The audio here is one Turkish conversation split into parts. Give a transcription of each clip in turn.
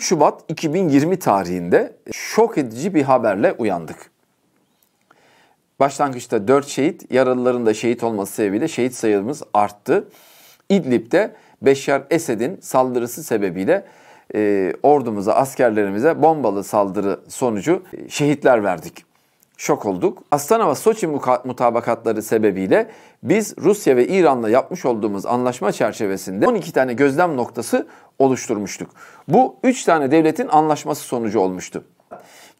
3 Şubat 2020 tarihinde şok edici bir haberle uyandık. Başlangıçta 4 şehit, yaralıların da şehit olması sebebiyle şehit sayımız arttı. İdlib'de Beşar Esed'in saldırısı sebebiyle e, ordumuza, askerlerimize bombalı saldırı sonucu e, şehitler verdik şok olduk. Astana ve Soçi mutabakatları sebebiyle biz Rusya ve İran'la yapmış olduğumuz anlaşma çerçevesinde 12 tane gözlem noktası oluşturmuştuk. Bu 3 tane devletin anlaşması sonucu olmuştu.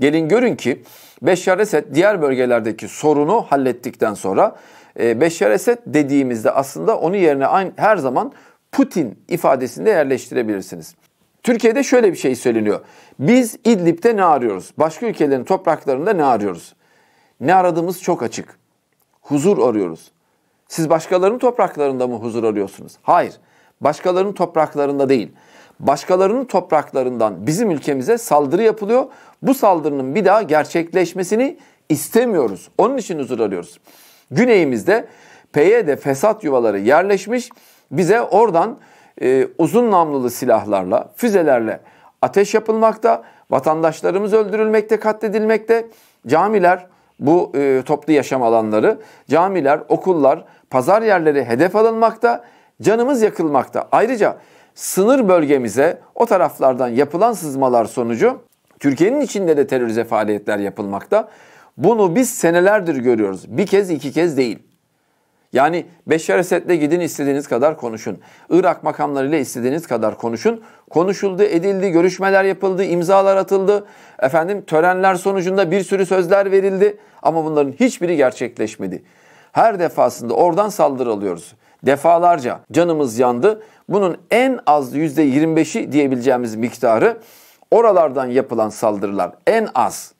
Gelin görün ki Beşşar Esed diğer bölgelerdeki sorunu hallettikten sonra e, Beşşar Esed dediğimizde aslında onu yerine aynı, her zaman Putin ifadesinde yerleştirebilirsiniz. Türkiye'de şöyle bir şey söyleniyor. Biz İdlib'de ne arıyoruz? Başka ülkelerin topraklarında ne arıyoruz? Ne aradığımız çok açık. Huzur arıyoruz. Siz başkalarının topraklarında mı huzur arıyorsunuz? Hayır. Başkalarının topraklarında değil. Başkalarının topraklarından bizim ülkemize saldırı yapılıyor. Bu saldırının bir daha gerçekleşmesini istemiyoruz. Onun için huzur arıyoruz. Güneyimizde PYD fesat yuvaları yerleşmiş. Bize oradan e, uzun namlulu silahlarla, füzelerle ateş yapılmakta, vatandaşlarımız öldürülmekte, katledilmekte, camiler, bu e, toplu yaşam alanları, camiler, okullar, pazar yerleri hedef alınmakta, canımız yakılmakta. Ayrıca sınır bölgemize o taraflardan yapılan sızmalar sonucu Türkiye'nin içinde de terörize faaliyetler yapılmakta. Bunu biz senelerdir görüyoruz. Bir kez iki kez değil. Yani Beşar Esed'le gidin istediğiniz kadar konuşun. Irak makamlarıyla istediğiniz kadar konuşun. Konuşuldu, edildi, görüşmeler yapıldı, imzalar atıldı. Efendim törenler sonucunda bir sürü sözler verildi ama bunların hiçbiri gerçekleşmedi. Her defasında oradan saldırı alıyoruz. Defalarca canımız yandı. Bunun en az %25'i diyebileceğimiz miktarı oralardan yapılan saldırılar en az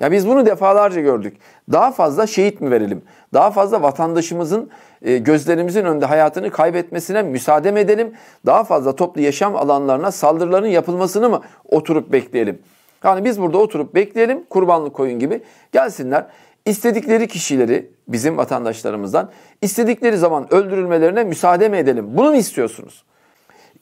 ya biz bunu defalarca gördük. Daha fazla şehit mi verelim? Daha fazla vatandaşımızın e, gözlerimizin önünde hayatını kaybetmesine müsaade mi edelim? Daha fazla toplu yaşam alanlarına saldırıların yapılmasını mı oturup bekleyelim? Yani biz burada oturup bekleyelim kurbanlık koyun gibi gelsinler. istedikleri kişileri bizim vatandaşlarımızdan istedikleri zaman öldürülmelerine müsaade mi edelim? Bunu mu istiyorsunuz?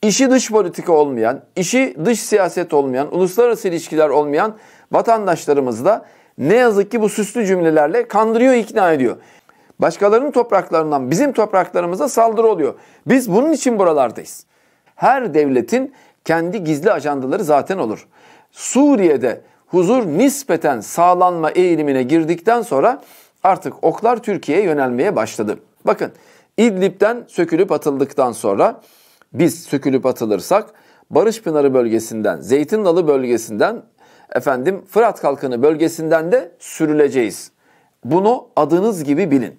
işi dış politika olmayan, işi dış siyaset olmayan, uluslararası ilişkiler olmayan vatandaşlarımız da ne yazık ki bu süslü cümlelerle kandırıyor, ikna ediyor. Başkalarının topraklarından bizim topraklarımıza saldırı oluyor. Biz bunun için buralardayız. Her devletin kendi gizli ajandaları zaten olur. Suriye'de huzur nispeten sağlanma eğilimine girdikten sonra artık oklar Türkiye'ye yönelmeye başladı. Bakın İdlib'den sökülüp atıldıktan sonra biz sökülüp atılırsak Barış Pınarı bölgesinden, Zeytin Dalı bölgesinden, efendim Fırat Kalkanı bölgesinden de sürüleceğiz. Bunu adınız gibi bilin.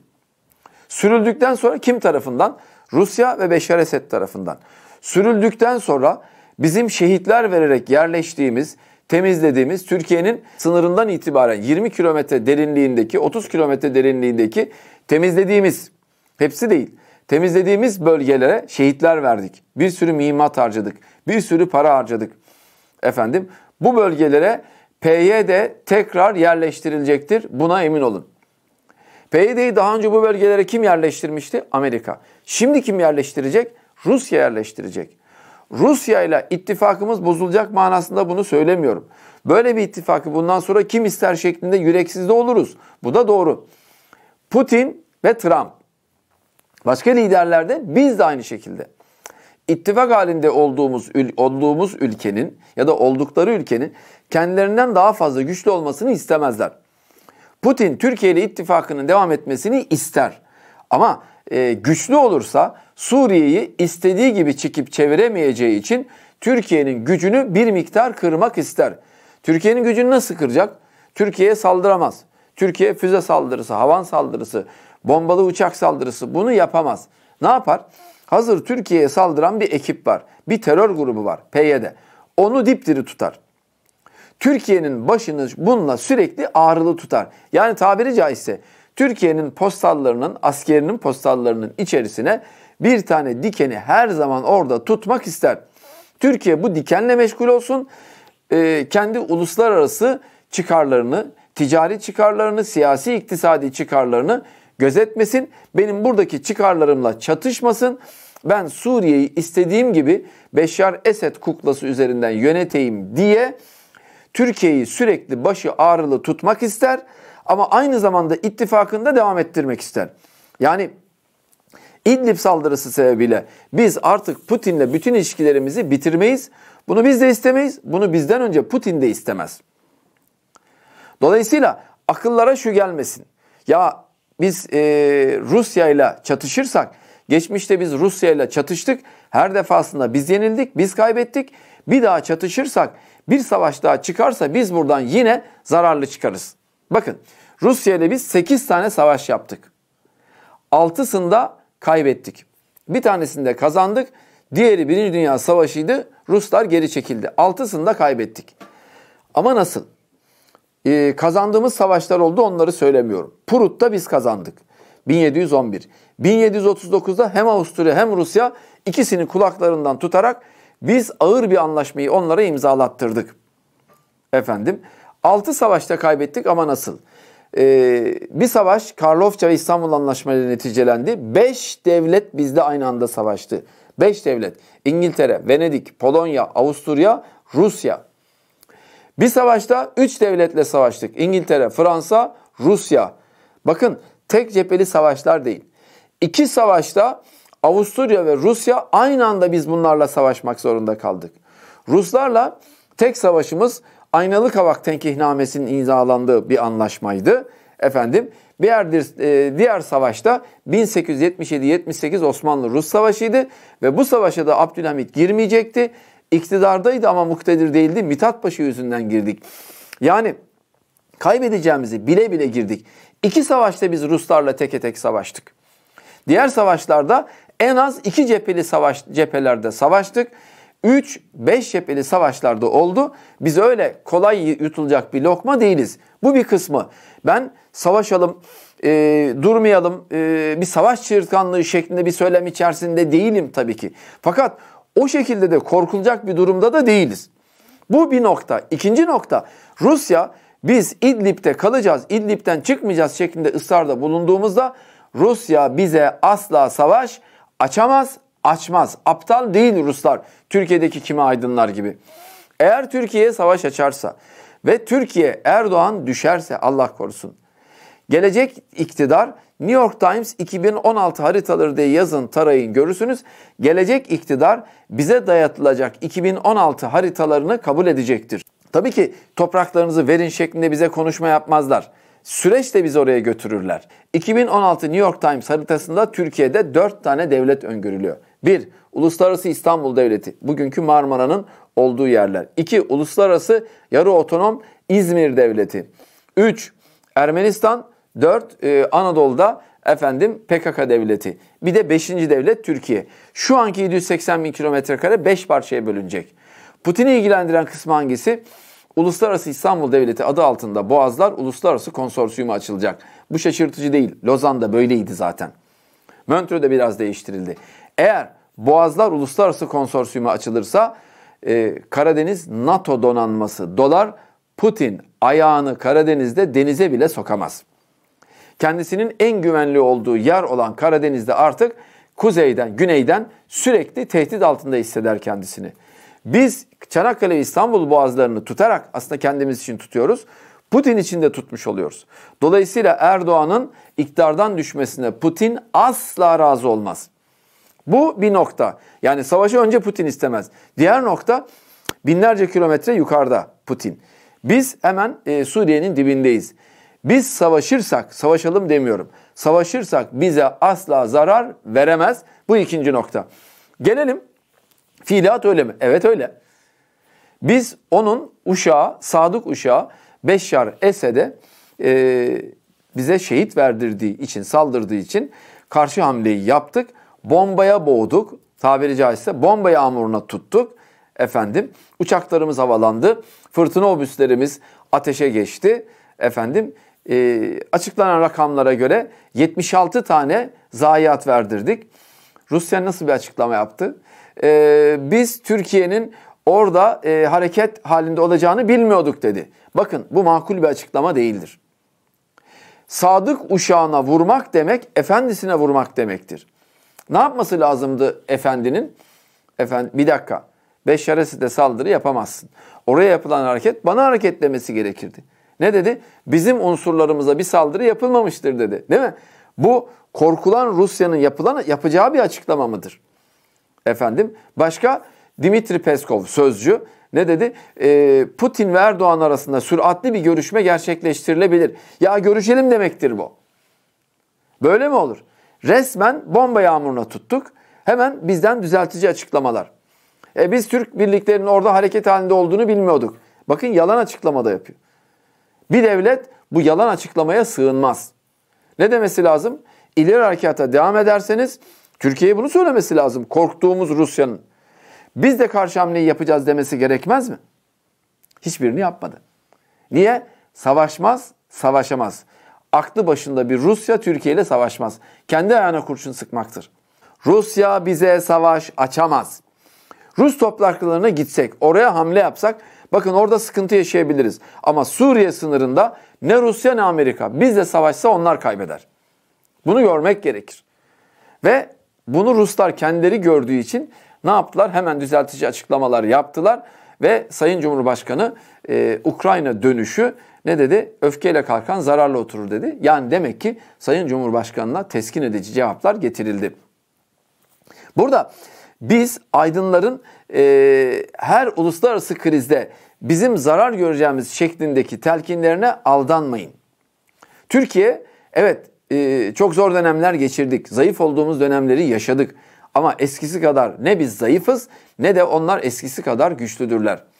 Sürüldükten sonra kim tarafından? Rusya ve Beşar Esed tarafından. Sürüldükten sonra bizim şehitler vererek yerleştiğimiz, temizlediğimiz Türkiye'nin sınırından itibaren 20 kilometre derinliğindeki, 30 kilometre derinliğindeki temizlediğimiz hepsi değil. Temizlediğimiz bölgelere şehitler verdik. Bir sürü mimat harcadık. Bir sürü para harcadık. Efendim bu bölgelere PYD tekrar yerleştirilecektir. Buna emin olun. PYD'yi daha önce bu bölgelere kim yerleştirmişti? Amerika. Şimdi kim yerleştirecek? Rusya yerleştirecek. Rusya ile ittifakımız bozulacak manasında bunu söylemiyorum. Böyle bir ittifakı bundan sonra kim ister şeklinde yüreksiz de oluruz. Bu da doğru. Putin ve Trump Başka liderlerde biz de aynı şekilde. İttifak halinde olduğumuz ül olduğumuz ülkenin ya da oldukları ülkenin kendilerinden daha fazla güçlü olmasını istemezler. Putin Türkiye ile ittifakının devam etmesini ister. Ama e, güçlü olursa Suriye'yi istediği gibi çekip çeviremeyeceği için Türkiye'nin gücünü bir miktar kırmak ister. Türkiye'nin gücünü nasıl kıracak? Türkiye'ye saldıramaz. Türkiye füze saldırısı, havan saldırısı, bombalı uçak saldırısı bunu yapamaz. Ne yapar? Hazır Türkiye'ye saldıran bir ekip var. Bir terör grubu var PYD. Onu dipdiri tutar. Türkiye'nin başını bununla sürekli ağrılı tutar. Yani tabiri caizse Türkiye'nin postallarının, askerinin postallarının içerisine bir tane dikeni her zaman orada tutmak ister. Türkiye bu dikenle meşgul olsun. E, kendi uluslararası çıkarlarını, ticari çıkarlarını, siyasi iktisadi çıkarlarını gözetmesin, benim buradaki çıkarlarımla çatışmasın. Ben Suriye'yi istediğim gibi Beşar Esed kuklası üzerinden yöneteyim diye Türkiye'yi sürekli başı ağrılı tutmak ister ama aynı zamanda ittifakında devam ettirmek ister. Yani İdlib saldırısı sebebiyle biz artık Putin'le bütün ilişkilerimizi bitirmeyiz. Bunu biz de istemeyiz. Bunu bizden önce Putin de istemez. Dolayısıyla akıllara şu gelmesin. Ya biz e, Rusya ile çatışırsak, geçmişte biz Rusya ile çatıştık, her defasında biz yenildik, biz kaybettik. Bir daha çatışırsak, bir savaş daha çıkarsa biz buradan yine zararlı çıkarız. Bakın Rusya ile biz 8 tane savaş yaptık. 6'sında kaybettik. Bir tanesinde kazandık. Diğeri Birinci Dünya Savaşı'ydı. Ruslar geri çekildi. 6'sında kaybettik. Ama nasıl? Ee, kazandığımız savaşlar oldu onları söylemiyorum. Prut'ta biz kazandık. 1711. 1739'da hem Avusturya hem Rusya ikisini kulaklarından tutarak biz ağır bir anlaşmayı onlara imzalattırdık. Efendim 6 savaşta kaybettik ama nasıl? Ee, bir savaş Karlofça ve İstanbul Anlaşmaları neticelendi. 5 devlet bizde aynı anda savaştı. 5 devlet İngiltere, Venedik, Polonya, Avusturya, Rusya. Bir savaşta 3 devletle savaştık. İngiltere, Fransa, Rusya. Bakın tek cepheli savaşlar değil. İki savaşta Avusturya ve Rusya aynı anda biz bunlarla savaşmak zorunda kaldık. Ruslarla tek savaşımız Aynalı Kavak Tenkihnamesi'nin imzalandığı bir anlaşmaydı. Efendim diğer, e, diğer savaşta 1877-78 Osmanlı-Rus Savaşı'ydı ve bu savaşa da Abdülhamit girmeyecekti iktidardaydı ama muktedir değildi. Mithat Paşa yüzünden girdik. Yani kaybedeceğimizi bile bile girdik. İki savaşta biz Ruslarla teke tek savaştık. Diğer savaşlarda en az iki cepheli savaş cephelerde savaştık. 3-5 cepheli savaşlarda oldu. Biz öyle kolay yutulacak bir lokma değiliz. Bu bir kısmı. Ben savaşalım, e, durmayalım, e, bir savaş çığırtkanlığı şeklinde bir söylem içerisinde değilim tabii ki. Fakat o şekilde de korkulacak bir durumda da değiliz. Bu bir nokta. İkinci nokta Rusya biz İdlib'de kalacağız, İdlib'den çıkmayacağız şeklinde ısrarda bulunduğumuzda Rusya bize asla savaş açamaz, açmaz. Aptal değil Ruslar. Türkiye'deki kimi aydınlar gibi. Eğer Türkiye'ye savaş açarsa ve Türkiye Erdoğan düşerse Allah korusun. Gelecek iktidar New York Times 2016 haritaları diye yazın tarayın görürsünüz. Gelecek iktidar bize dayatılacak 2016 haritalarını kabul edecektir. Tabii ki topraklarınızı verin şeklinde bize konuşma yapmazlar. Süreçte bizi oraya götürürler. 2016 New York Times haritasında Türkiye'de 4 tane devlet öngörülüyor. 1. Uluslararası İstanbul Devleti, bugünkü Marmara'nın olduğu yerler. 2. Uluslararası Yarı Otonom İzmir Devleti. 3. Ermenistan 4 e, Anadolu'da efendim PKK devleti. Bir de 5. devlet Türkiye. Şu anki 780 bin kilometre kare 5 parçaya bölünecek. Putin'i ilgilendiren kısmı hangisi? Uluslararası İstanbul Devleti adı altında Boğazlar Uluslararası Konsorsiyumu açılacak. Bu şaşırtıcı değil. Lozan'da böyleydi zaten. Montreux'de biraz değiştirildi. Eğer Boğazlar Uluslararası Konsorsiyumu açılırsa e, Karadeniz NATO donanması dolar Putin ayağını Karadeniz'de denize bile sokamaz kendisinin en güvenli olduğu yer olan Karadeniz'de artık kuzeyden, güneyden sürekli tehdit altında hisseder kendisini. Biz Çanakkale ve İstanbul boğazlarını tutarak aslında kendimiz için tutuyoruz. Putin için de tutmuş oluyoruz. Dolayısıyla Erdoğan'ın iktidardan düşmesine Putin asla razı olmaz. Bu bir nokta. Yani savaşı önce Putin istemez. Diğer nokta binlerce kilometre yukarıda Putin. Biz hemen e, Suriye'nin dibindeyiz. Biz savaşırsak, savaşalım demiyorum. Savaşırsak bize asla zarar veremez. Bu ikinci nokta. Gelelim. Fiilat öyle mi? Evet öyle. Biz onun uşağı, sadık uşağı Beşşar Esed'e e, bize şehit verdirdiği için, saldırdığı için karşı hamleyi yaptık. Bombaya boğduk. Tabiri caizse bombayı amuruna tuttuk. Efendim uçaklarımız havalandı. Fırtına obüslerimiz ateşe geçti. Efendim e, açıklanan rakamlara göre 76 tane zayiat verdirdik. Rusya nasıl bir açıklama yaptı? E, biz Türkiye'nin orada e, hareket halinde olacağını bilmiyorduk dedi. Bakın bu makul bir açıklama değildir. Sadık uşağına vurmak demek efendisine vurmak demektir. Ne yapması lazımdı efendinin? Efendim bir dakika. Beş Beşşaresi de saldırı yapamazsın. Oraya yapılan hareket bana hareket demesi gerekirdi. Ne dedi? Bizim unsurlarımıza bir saldırı yapılmamıştır dedi. Değil mi? Bu korkulan Rusya'nın yapılan yapacağı bir açıklama mıdır? Efendim başka Dimitri Peskov sözcü ne dedi? Ee, Putin ve Erdoğan arasında süratli bir görüşme gerçekleştirilebilir. Ya görüşelim demektir bu. Böyle mi olur? Resmen bomba yağmuruna tuttuk. Hemen bizden düzeltici açıklamalar. E biz Türk birliklerinin orada hareket halinde olduğunu bilmiyorduk. Bakın yalan açıklamada yapıyor. Bir devlet bu yalan açıklamaya sığınmaz. Ne demesi lazım? İleri harekata devam ederseniz Türkiye'ye bunu söylemesi lazım. Korktuğumuz Rusya'nın. Biz de karşı hamleyi yapacağız demesi gerekmez mi? Hiçbirini yapmadı. Niye? Savaşmaz, savaşamaz. Aklı başında bir Rusya Türkiye ile savaşmaz. Kendi ayağına kurşun sıkmaktır. Rusya bize savaş açamaz. Rus topraklarına gitsek, oraya hamle yapsak Bakın orada sıkıntı yaşayabiliriz. Ama Suriye sınırında ne Rusya ne Amerika bizle savaşsa onlar kaybeder. Bunu görmek gerekir. Ve bunu Ruslar kendileri gördüğü için ne yaptılar? Hemen düzeltici açıklamalar yaptılar ve Sayın Cumhurbaşkanı e, Ukrayna dönüşü ne dedi? Öfkeyle kalkan zararla oturur dedi. Yani demek ki Sayın Cumhurbaşkanına teskin edici cevaplar getirildi. Burada biz aydınların e, her uluslararası krizde bizim zarar göreceğimiz şeklindeki telkinlerine aldanmayın. Türkiye evet e, çok zor dönemler geçirdik. Zayıf olduğumuz dönemleri yaşadık. Ama eskisi kadar ne biz zayıfız ne de onlar eskisi kadar güçlüdürler.